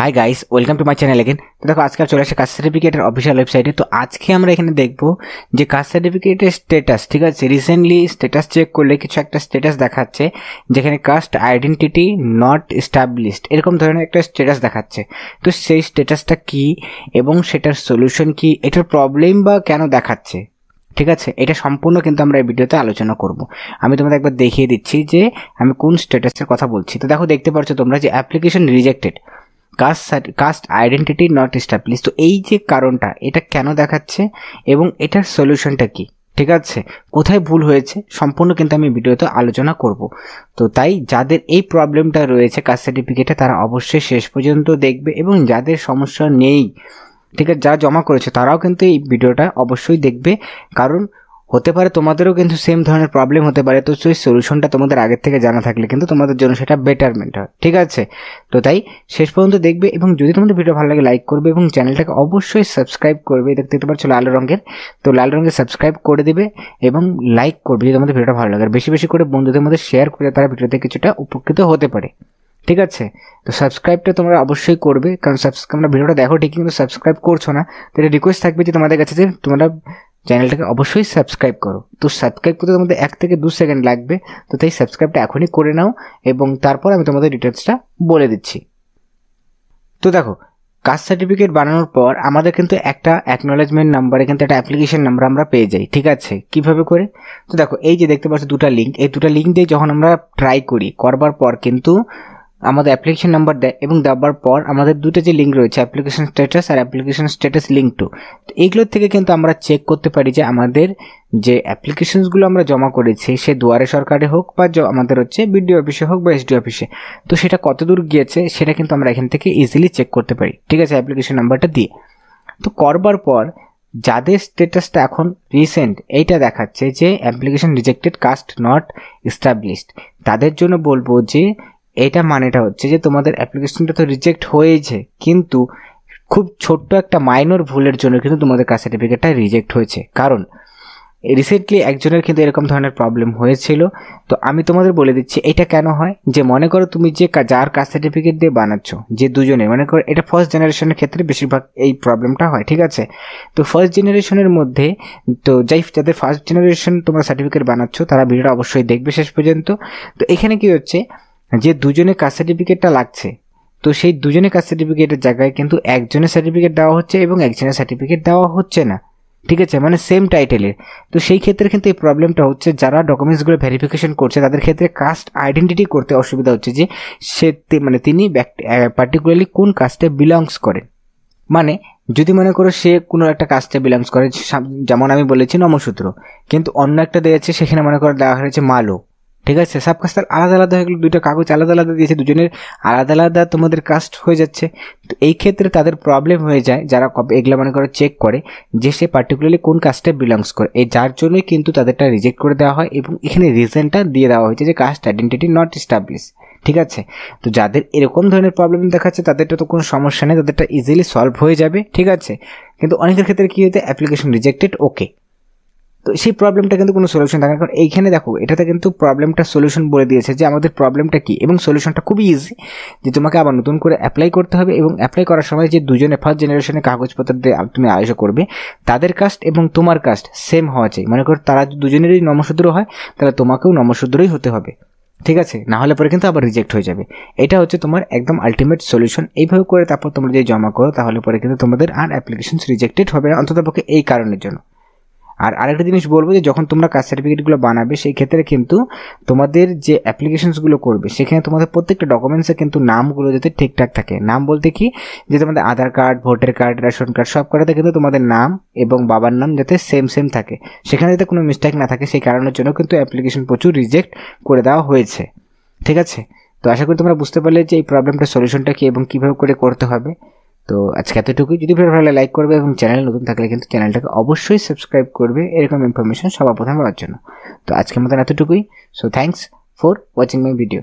high guys welcome to my channel again তো দেখো আজকে চলে আসে কাস্ট সার্টিফিকেটের অফিসিয়াল ওয়েবসাইটে তো আজকে আমরা এখানে দেখবো যে কাস্ট সার্টিফিকেটের স্ট্যাটাস ঠিক আছে রিসেন্টলি স্ট্যাটাস চেক করলে কিছু একটা স্ট্যাটাস দেখাচ্ছে যেখানে কাস্ট আইডেন্টিটি নট এস্টাবলিশড এরকম ধরনের একটা স্ট্যাটাস দেখাচ্ছে তো সেই স্ট্যাটাসটা কি এবং সেটার সলিউশন কি এটার প্রবলেম বা কেন দেখাচ্ছে ঠিক আছে এটা সম্পূর্ণ কিন্তু আমরা এই ভিডিওতে আলোচনা করব আমি তোমাদের একবার দেখিয়ে দিচ্ছি যে আমি কোন স্ট্যাটাসের কথা বলছি তো দেখো দেখতে পাচ্ছ তোমরা যে application rejected caste caste identity not establish তো এই যে কারণটা এটা কেন দেখাচ্ছে এবং এটার সলিউশনটা কী ঠিক আছে কোথায় ভুল হয়েছে সম্পূর্ণ কিন্তু আমি ভিডিওতে আলোচনা করব তো তাই যাদের এই প্রবলেমটা রয়েছে কাস্ট সার্টিফিকেটে তারা অবশ্যই শেষ পর্যন্ত দেখবে এবং যাদের সমস্যা নেই ঠিক আছে যা জমা করেছে তারাও কিন্তু এই ভিডিওটা অবশ্যই দেখবে কারণ হতে পারে তোমাদেরও কিন্তু সেম ধরনের প্রবলেম হতে পারে তো সেই সলিউশনটা তোমাদের আগের থেকে জানা থাকলে কিন্তু তোমাদের জন্য সেটা বেটারমেন্ট হয় ঠিক আছে তো তাই শেষ পর্যন্ত দেখবে এবং যদি তোমাদের ভিডিও ভালো লাগে লাইক করবে এবং চ্যানেলটাকে অবশ্যই সাবস্ক্রাইব করবে দেখতে পাচ্ছ লাল রঙের তো লাল রঙের সাবস্ক্রাইব করে দেবে এবং লাইক করবে যদি তোমাদের ভিডিওটা ভালো লাগে আর বেশি বেশি করে বন্ধুদের মধ্যে শেয়ার করে তারা ভিডিওতে কিছুটা উপকৃত হতে পারে ঠিক আছে তো সাবস্ক্রাইবটা তোমরা অবশ্যই করবে কারণ সাবস্ক্রাইব আমরা ভিডিওটা দেখো ঠিকই কিন্তু সাবস্ক্রাইব করছো না তো এটা রিকোয়েস্ট থাকবে যে তোমাদের কাছে যে তোমরা চ্যানেলটাকে অবশ্যই সাবস্ক্রাইব করো তো সাবস্ক্রাইব করতে তোমাদের এক থেকে দু সেকেন্ড লাগবে তো তাই সাবস্ক্রাইবটা এখনই করে নাও এবং তারপর আমি তোমাদের ডিটেলসটা বলে দিচ্ছি তো দেখো কাস্ট সার্টিফিকেট বানানোর পর আমাদের কিন্তু একটা অ্যাকনোলেজমেন্ট নাম্বারে কিন্তু একটা অ্যাপ্লিকেশন নাম্বার আমরা পেয়ে যাই ঠিক আছে কিভাবে করে তো দেখো এই যে দেখতে পাচ্ছ দুটা লিঙ্ক এই দুটা লিঙ্ক দিয়ে যখন আমরা ট্রাই করি করবার পর কিন্তু আমাদের অ্যাপ্লিকেশন নাম্বার দেয় এবং দেওয়ার পর আমাদের দুটো যে লিঙ্ক রয়েছে অ্যাপ্লিকেশন স্ট্যাটাস আর অ্যাপ্লিকেশন স্ট্যাটাস লিঙ্ক টু তো এইগুলোর থেকে কিন্তু আমরা চেক করতে পারি যে আমাদের যে অ্যাপ্লিকেশনসগুলো আমরা জমা করেছি সে দুয়ারে সরকারে হোক বা আমাদের হচ্ছে বিডিও অফিসে হোক বা এসডিও অফিসে তো সেটা কত দূর গিয়েছে সেটা কিন্তু আমরা এখান থেকে ইজিলি চেক করতে পারি ঠিক আছে অ্যাপ্লিকেশন নাম্বারটা দিয়ে তো করবার পর যাদের স্ট্যাটাসটা এখন রিসেন্ট এইটা দেখাচ্ছে যে application rejected caste not established তাদের জন্য বলবো যে এটা মানেটা হচ্ছে যে তোমাদের অ্যাপ্লিকেশনটা তো রিজেক্ট হয়েছে কিন্তু খুব ছোট্ট একটা মাইনর ভুলের জন্য কিন্তু তোমাদের কাস্ট সার্টিফিকেটটা রিজেক্ট হয়েছে কারণ রিসেন্টলি একজনের কিন্তু এরকম ধরনের প্রবলেম হয়েছিল তো আমি তোমাদের বলে দিচ্ছি এটা কেন হয় যে মনে করো তুমি যে যার কাস্ট সার্টিফিকেট দিয়ে বানাচ্ছ যে দুজনে মনে করো এটা ফার্স্ট জেনারেশনের ক্ষেত্রে বেশিরভাগ এই প্রবলেমটা হয় ঠিক আছে তো ফার্স্ট জেনারেশনের মধ্যে তো যাই যাদের ফার্স্ট জেনারেশন তোমরা সার্টিফিকেট বানাচ্ছ তারা ভিডিওটা অবশ্যই দেখবে শেষ পর্যন্ত তো এখানে কি হচ্ছে যে দুজনের কাস্ট সার্টিফিকেটটা লাগছে তো সেই দুজনের কাস্ট সার্টিফিকেটের জায়গায় কিন্তু একজনের সার্টিফিকেট দেওয়া হচ্ছে এবং একজনের সার্টিফিকেট দেওয়া হচ্ছে না ঠিক আছে মানে সেম টাইটেলের তো সেই ক্ষেত্রে কিন্তু এই প্রবলেমটা হচ্ছে যারা ডকুমেন্টসগুলো ভেরিফিকেশন করছে তাদের ক্ষেত্রে কাস্ট আইডেন্টিটি করতে অসুবিধা হচ্ছে যে সে মানে তিনি পার্টিকুলারলি কোন কাস্টে বিলংস করেন মানে যদি মনে করো সে কোনো একটা কাস্টে বিলংস করে যেমন আমি বলেছি নমসূত্র কিন্তু অন্য একটা দিয়েছে সেখানে মনে করো দেওয়া হয়েছে মালো ঠিক আছে সাব কাস্টার আলাদা আলাদা হয়ে গেলো দুইটা কাগজ আলাদা আলাদা দিয়েছে দুজনের আলাদা আলাদা তোমাদের কাস্ট হয়ে যাচ্ছে তো এই ক্ষেত্রে তাদের প্রবলেম হয়ে যায় যারা এগুলো মনে করো চেক করে যে সে পার্টিকুলারলি কোন কাস্টে বিলংস করে এই যার জন্যই কিন্তু তাদেরটা রিজেক্ট করে দেওয়া হয় এবং এখানে রিজনটা দিয়ে দেওয়া হয়েছে যে কাস্ট আইডেন্টিটি নট স্টাবলিশ ঠিক আছে তো যাদের এরকম ধরনের প্রবলেম দেখাচ্ছে তাদেরটা তো কোনো সমস্যা নেই তাদেরটা ইজিলি সলভ হয়ে যাবে ঠিক আছে কিন্তু অনেকের ক্ষেত্রে কী হয়েছে অ্যাপ্লিকেশন রিজেক্টেড ওকে তো সেই প্রবলেমটা কিন্তু কোনো সলিউশন থাকে না কারণ এইখানে দেখো এটাতে কিন্তু প্রবলেমটা সলিউশন বলে দিয়েছে যে আমাদের প্রবলেমটা কী এবং সলিউশনটা খুবই ইজি যে তোমাকে আবার নতুন করে অ্যাপ্লাই করতে হবে এবং অ্যাপ্লাই করার সময় যে দুজনে ফার্স্ট জেনারেশনের কাগজপত্র দিয়ে তুমি আয়োজন করবে তাদের কাস্ট এবং তোমার কাস্ট সেম হওয়া চাই মনে করো তারা দুজনেরই নমসূদ্র হয় তাহলে তোমাকেও নমসূদ্রই হতে হবে ঠিক আছে না হলে পরে কিন্তু আবার রিজেক্ট হয়ে যাবে এটা হচ্ছে তোমার একদম আলটিমেট সলিউশন এইভাবে করে তারপর তোমরা যদি জমা করো তাহলে পরে কিন্তু তোমাদের আর অ্যাপ্লিকেশন রিজেক্টেড হবে না অন্ততপক্ষে এই কারণের জন্য আর আরেকটা জিনিস বলবো যে যখন তোমরা কাজ সার্টিফিকেটগুলো বানাবে সেই ক্ষেত্রে কিন্তু তোমাদের যে অ্যাপ্লিকেশনসগুলো করবে সেখানে তোমাদের প্রত্যেকটা ডকুমেন্টসে কিন্তু নামগুলো যাতে ঠিকঠাক থাকে নাম বলতে কি যে তোমাদের Aadhaar card voter card ration card সব কটাতে কিন্তু তোমাদের নাম এবং বাবার নাম যাতে সেম সেম থাকে সেখানে যাতে কোনো মিস্টেক না থাকে সেই কারণের জন্য কিন্তু অ্যাপ্লিকেশন প্রচুর রিজেক্ট করে দেওয়া হয়েছে ঠিক আছে তো আশা করি তোমরা বুঝতে পারলে যে এই প্রবলেমটা সলিউশনটা কী এবং কীভাবে করে করতে হবে তো আজকে এতটুকুই যদি ভিডিও ভালো লাইক করবে এবং চ্যানেল নতুন থাকলে কিন্তু চ্যানেলটাকে অবশ্যই সাবস্ক্রাইব করবে এরকম ইনফরমেশন সবার প্রথমে পাওয়ার জন্য তো আজকের মতন এতটুকুই so thanks for watching my video